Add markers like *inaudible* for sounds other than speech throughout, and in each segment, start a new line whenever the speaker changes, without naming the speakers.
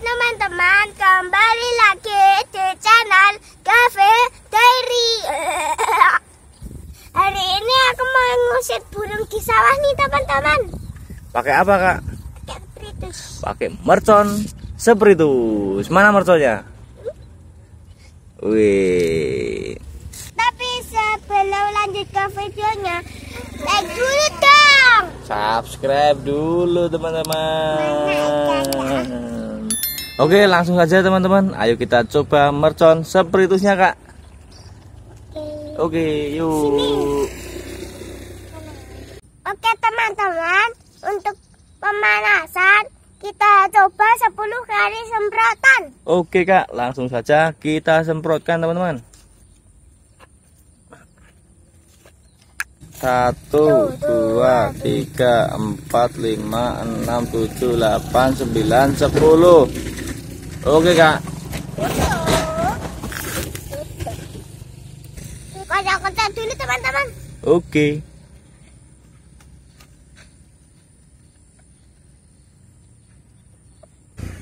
teman-teman kembali lagi di channel Cafe Diary *laughs* Hari ini aku mau ngusir burung di sawah nih teman-teman Pakai apa kak? Pakai mercon spiritus Mana merconnya? Wih Tapi sebelum lanjut ke videonya Like dulu dong Subscribe dulu teman-teman Oke, langsung saja teman-teman. Ayo kita coba mercon spiritusnya, Kak. Oke, yuk. Oke, teman-teman, untuk pemanasan kita coba 10 kali semprotan. Oke, Kak, langsung saja kita semprotkan, teman-teman. satu dua tiga empat lima enam tujuh delapan sembilan sepuluh Oke kak. Kocok-kocok dulu teman-teman. Oke.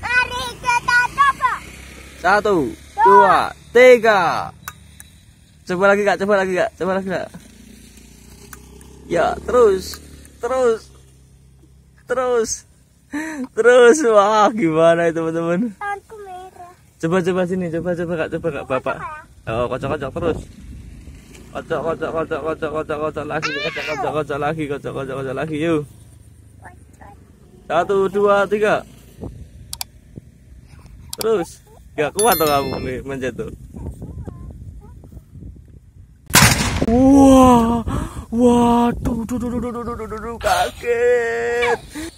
Mari kita coba. Satu, dua, tiga. Coba lagi kak, coba lagi kak, coba lagi kak. Ya terus, terus, terus, terus. Wah gimana itu teman-teman? coba coba sini coba coba kak coba kak bapak oh kocok kocok terus kocok kocok kocok kocok kocok kocok lagi kocok kocok kocok lagi kocok kocok kocok lagi yuk satu dua tiga terus gak kuat tuh kamu nih menjatuh wah wow. waduh duh, duh, duh, duh, duh, duh, kaget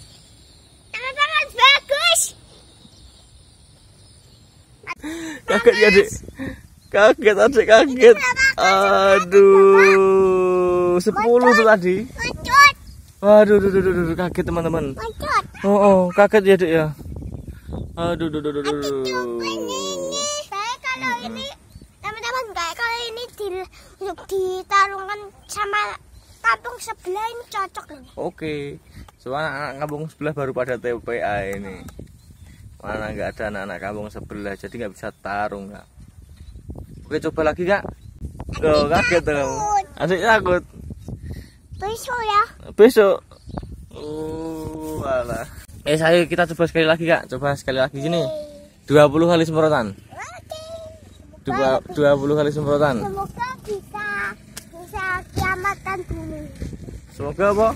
kaget ya dek kaget adik kaget kan aduh sepuluh tuh tadi aduh aduh aduh aduh kaget teman-teman oh, oh kaget ya dek ya aduh aduh aduh aduh ditarungkan sama kampung sebelah ini cocok loh oke okay. soalnya anak kampung sebelah baru pada TPA ini mana nggak ada anak-anak kampung sebelah jadi nggak bisa tarung kak oke coba lagi kak
Loh, kaget dong
asik takut besok ya besok oh alah eh saya kita coba sekali lagi kak coba sekali lagi dua 20 kali semprotan Dua, dua puluh kali semprotan semoga bisa bisa kiamatkan dulu semoga apa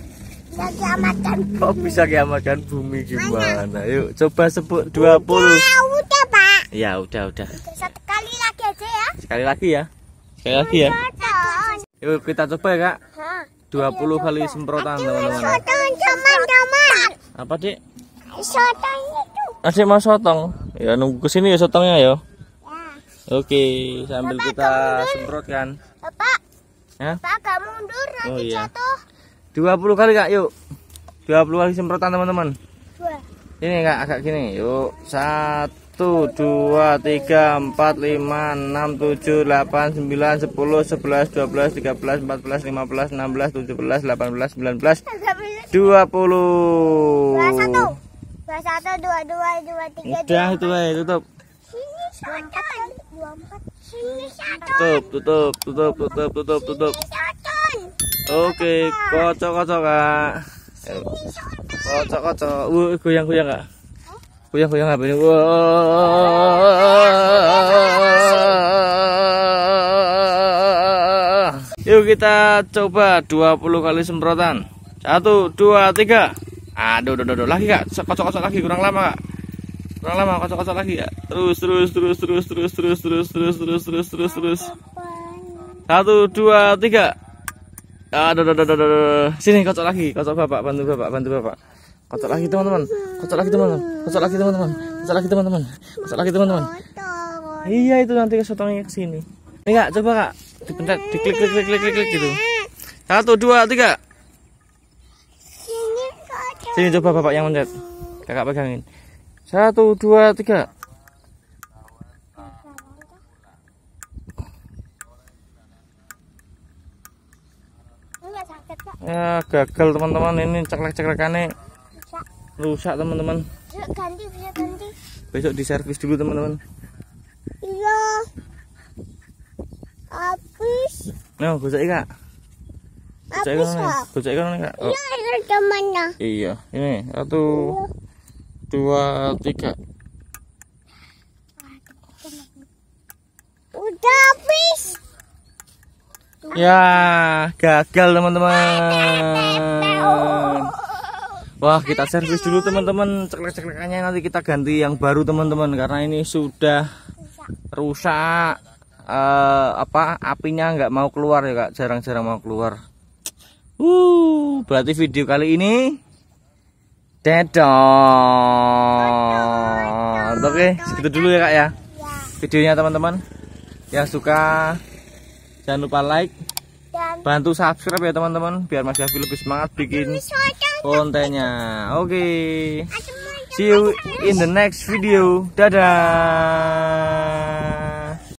bisa kiamatkan bumi. Oh, bisa kiamatkan bumi gimana? Yuk, coba sebut 20. Udah, udah, Pak. Ya, udah, udah. Satu kali lagi aja ya. Sekali lagi ya. Sekali Masa lagi ya. Yuk, kita coba ya, Kak. 20 kali semprotan, teman-teman. teman-teman. Apa, Dik? Sotong itu. Adik mau sotong. Ya, nunggu ke sini ya sotongnya ya. ya. Oke, sambil Bapak, kita semprotkan. Bapak. Hah? Bapak, mundur nanti oh, iya. jatuh. 20 kali kak yuk 20 kali semprotan teman-teman ini kak agak gini yuk 1 2 3 4 5 6 7 8 9 10 11 12 13 14 15 16 17 18 19 20 21 22 23 Udah itu ya tutup Sini 24 Sini 1 Tutup tutup tutup tutup tutup tutup Oke, kocok-kocok kak. Kocok-kocok. Wuh, goyang-goyang kak. Goyang-goyang apa ini? Wah. Yuk kita coba 20 kali semprotan. Satu, dua, tiga. Aduh, aduh, aduh, lagi kak. Kocok-kocok lagi, kurang lama kak. Kurang lama, kocok-kocok lagi kak. Terus, terus, terus, terus, terus, terus, terus, terus, terus, terus, terus, terus. Satu, dua, tiga. Aduh, ah, aduh, aduh, aduh. Sini kocok lagi, kocok bapak, bantu bapak, bantu bapak. Kocok lagi teman-teman, kocok lagi teman-teman, kocok lagi teman-teman, kocok lagi teman-teman, kocok lagi teman-teman. Iya itu nanti kesotongnya ke sini. Ini kak, coba kak, dipencet, diklik, klik, klik, klik, klik, gitu. Satu, dua, tiga. Sini coba bapak yang pencet, kakak pegangin. Satu, dua, tiga. ya gagal teman-teman ini ceklek-ceklekannya rusak teman-teman besok di besok dulu teman-teman iya habis no nah, gojek kak gojek kak gojek kak iya ini temannya iya ini satu iya. dua tiga Ya, gagal teman-teman. Wah, kita servis dulu teman-teman. Ceklek-ceklekannya nanti kita ganti yang baru teman-teman karena ini sudah rusak. Uh, apa apinya nggak mau keluar ya kak jarang-jarang mau keluar uh berarti video kali ini dedot oke okay, segitu dulu ya kak ya videonya teman-teman yang suka jangan lupa like dan bantu subscribe ya teman-teman biar Mas Yafi lebih semangat bikin kontennya oke okay. see you in the next video dadah